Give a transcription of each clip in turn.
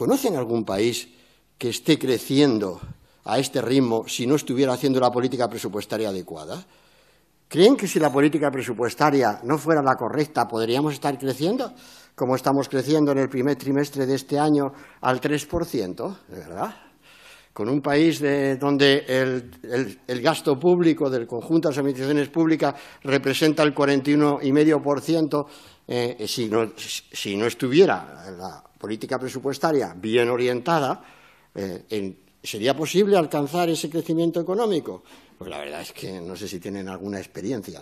¿Conocen algún país que esté creciendo a este ritmo si no estuviera haciendo la política presupuestaria adecuada? ¿Creen que si la política presupuestaria no fuera la correcta podríamos estar creciendo? Como estamos creciendo en el primer trimestre de este año al 3%, ¿de verdad? Con un país donde el, el, gasto público del conjunto de las administraciones públicas representa el 41,5% eh, si, no, si no estuviera la política presupuestaria bien orientada, eh, en ¿Sería posible alcanzar ese crecimiento económico? Pues la verdad es que no sé si tienen alguna experiencia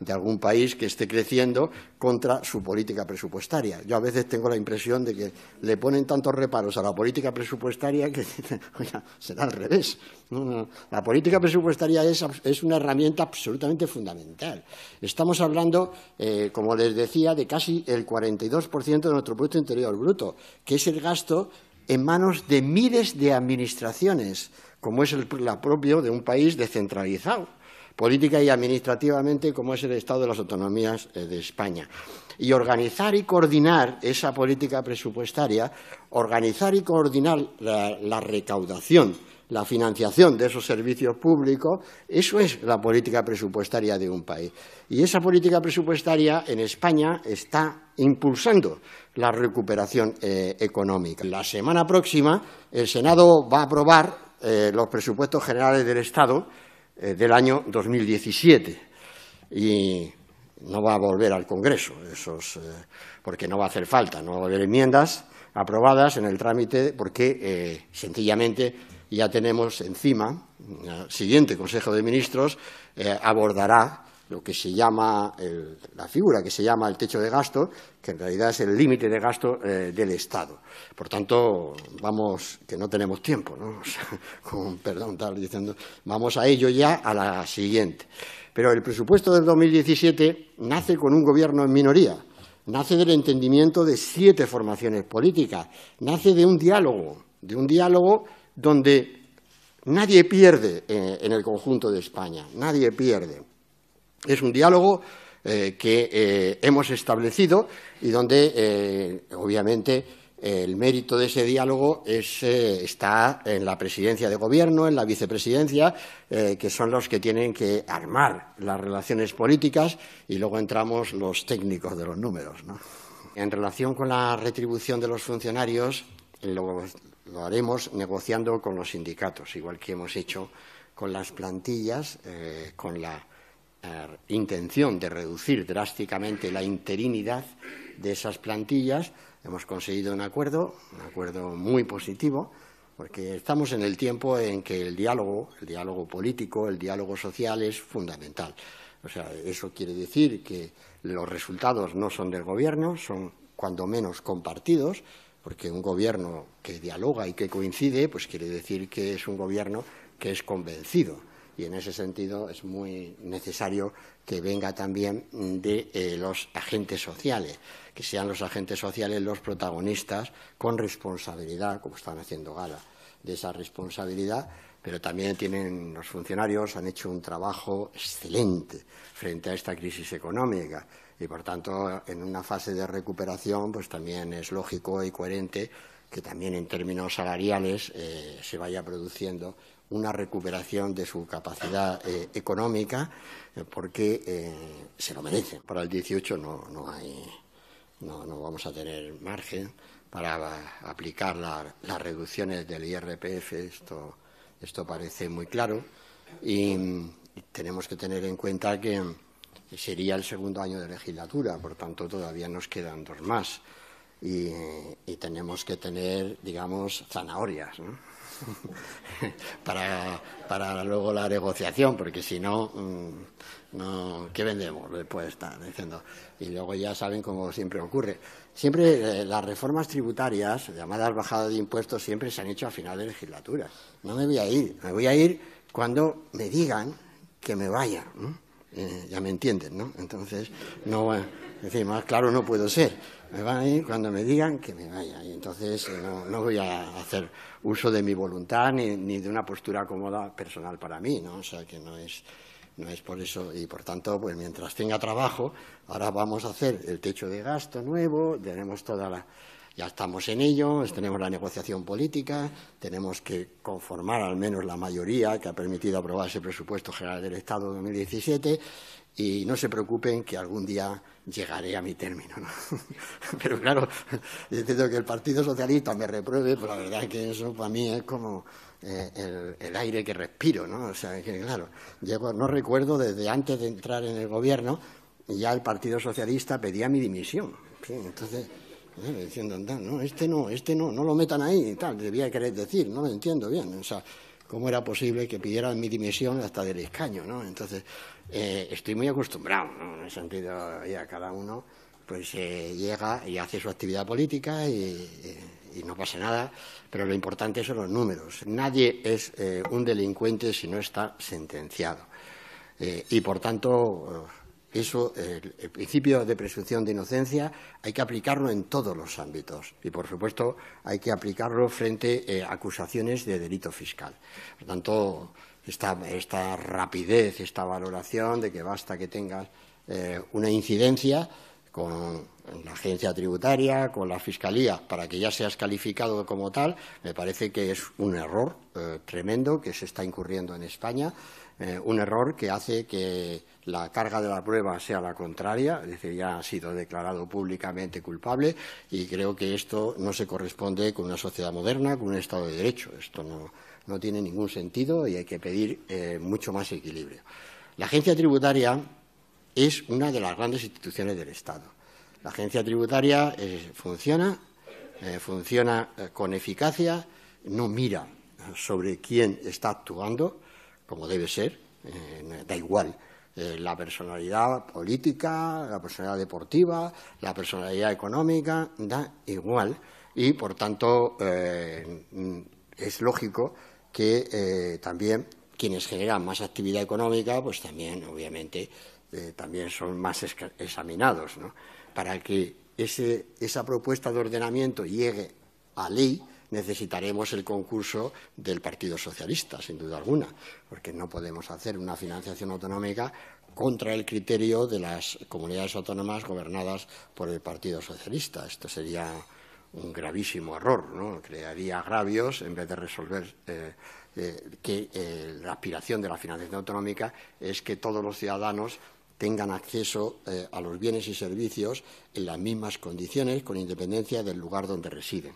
de algún país que esté creciendo contra su política presupuestaria. Yo a veces tengo la impresión de que le ponen tantos reparos a la política presupuestaria que oiga, será al revés. La política presupuestaria es, es, una herramienta absolutamente fundamental. Estamos hablando, eh, como les decía, de casi el 42% de nuestro Producto Interior Bruto, que es el gasto en manos de miles de administraciones, como es el la propio de un país descentralizado política y administrativamente como es el Estado de las Autonomías eh, de España. Y organizar y coordinar esa política presupuestaria, organizar y coordinar la, recaudación, la financiación de esos servicios públicos, eso es la política presupuestaria de un país. Y esa política presupuestaria en España está impulsando la recuperación eh, económica. La semana próxima el Senado va a aprobar eh, los presupuestos generales del Estado eh, del año 2017. Y no va a volver al Congreso, esos, eh, porque no va a hacer falta, no va a haber enmiendas aprobadas en el trámite, porque eh, sencillamente ya tenemos encima, el siguiente Consejo de Ministros abordará lo que se llama la figura que se llama el techo de gasto, que en realidad es el límite de gasto eh, del Estado. Por tanto, vamos, que no tenemos tiempo, ¿no? con perdón, tal diciendo, vamos a ello ya a la siguiente. Pero el presupuesto del 2017 nace con un gobierno en minoría, nace del entendimiento de siete formaciones políticas, nace de un diálogo, de un diálogo donde nadie pierde eh, en el conjunto de España, nadie pierde. Es un diálogo eh, que eh, hemos establecido y donde, eh, obviamente, el mérito de ese diálogo está en la presidencia de gobierno, en la vicepresidencia, que son los que tienen que armar las relaciones políticas y luego entramos los técnicos de los números. En relación con la retribución de los funcionarios, lo haremos negociando con los sindicatos, igual que hemos hecho con las plantillas, con la eh, intención de reducir drásticamente la interinidad de esas plantillas, hemos conseguido un acuerdo, un acuerdo muy positivo, porque estamos en el tiempo en que el diálogo, el diálogo político, el diálogo social es fundamental. O sea, eso quiere decir que los resultados no son del gobierno, son cuando menos compartidos, porque un gobierno que dialoga y que coincide, pues quiere decir que es un gobierno que es convencido y en ese sentido es muy necesario que venga también de eh, los agentes sociales, que sean los agentes sociales los protagonistas con responsabilidad, como están haciendo gala de esa responsabilidad, pero también tienen los funcionarios han hecho un trabajo excelente frente a esta crisis económica y por tanto en una fase de recuperación pues también es lógico y coherente que también en términos salariales eh, se vaya produciendo una recuperación de su capacidad eh, económica eh, porque eh, se lo merecen. Para el 18 no, no, hay, no, no vamos a tener margen para aplicar las reducciones del IRPF, esto, esto parece muy claro, y, tenemos que tener en cuenta que sería el segundo año de legislatura, por tanto todavía nos quedan dos más y, y tenemos que tener, digamos, zanahorias. ¿no? para, para luego la negociación, porque si no, mm, no ¿qué vendemos? Después están diciendo. Y luego ya saben cómo siempre ocurre. Siempre eh, las reformas tributarias, llamadas bajadas de impuestos, siempre se han hecho a final de legislatura. No me voy a ir, me voy a ir cuando me digan que me vaya. Eh, ya me entienden, ¿no? Entonces, no decir, más claro no puedo ser. Me van a ir cuando me digan que me vaya. Y entonces eh, no, voy a hacer uso de mi voluntad ni, de una postura cómoda personal para mí, ¿no? O sea, que no es, no es por eso. Y por tanto, pues mientras tenga trabajo, ahora vamos a hacer el techo de gasto nuevo, tenemos Ya estamos en ello, tenemos la negociación política, tenemos que conformar al menos la mayoría que ha permitido aprobar ese presupuesto general del Estado 2017 y no se preocupen que algún día llegaré a mi término. Pero claro, entiendo que el Partido Socialista me repruebe, pero pues la verdad es que eso para mí es como eh, el, aire que respiro. ¿no? O sea, claro, no recuerdo desde antes de entrar en el gobierno, ya el Partido Socialista pedía mi dimisión. Entonces, diciendo, no, este no, este no, no lo metan ahí y tal, debía querer decir, no lo entiendo bien. O sea, cómo era posible que pidieran mi dimisión hasta del escaño, ¿no? Entonces, eh, estoy muy acostumbrado, En el sentido, a cada uno pues eh, llega y hace su actividad política y, no pasa nada, pero lo importante son los números. Nadie es eh, un delincuente si no está sentenciado. y por tanto eso, el, principio de presunción de inocencia, hay que aplicarlo en todos los ámbitos y, por supuesto, hay que aplicarlo frente eh, a acusaciones de delito fiscal. Por tanto, esta, rapidez, esta valoración de que basta que tenga eh, una incidencia con la agencia tributaria, con la fiscalía, para que ya seas calificado como tal, me parece que es un error eh, tremendo que se está incurriendo en España, eh, un error que hace que la carga de la prueba sea la contraria, es decir, ya ha sido declarado públicamente culpable y creo que esto no se corresponde con una sociedad moderna, con un Estado de Derecho. Esto no, tiene ningún sentido y hay que pedir eh, mucho más equilibrio. La agencia tributaria es una de las grandes instituciones del Estado. La agencia tributaria eh, funciona, eh, funciona eh, con eficacia, no mira sobre quién está actuando, como debe ser, da igual la personalidad política, la personalidad deportiva, la personalidad económica, da igual. Y, por tanto, es lógico que también quienes generan más actividad económica, pues también, obviamente, eh, también son más examinados. ¿no? Para que esa propuesta de ordenamiento llegue a ley, necesitaremos el concurso del Partido Socialista, sin duda alguna, porque no podemos hacer una financiación autonómica contra el criterio de las comunidades autónomas gobernadas por el Partido Socialista. Esto sería un gravísimo error, ¿no? crearía agravios en vez de resolver eh, eh, que la aspiración de la financiación autonómica es que todos los ciudadanos tengan acceso eh, a los bienes y servicios en las mismas condiciones, con independencia del lugar donde residen.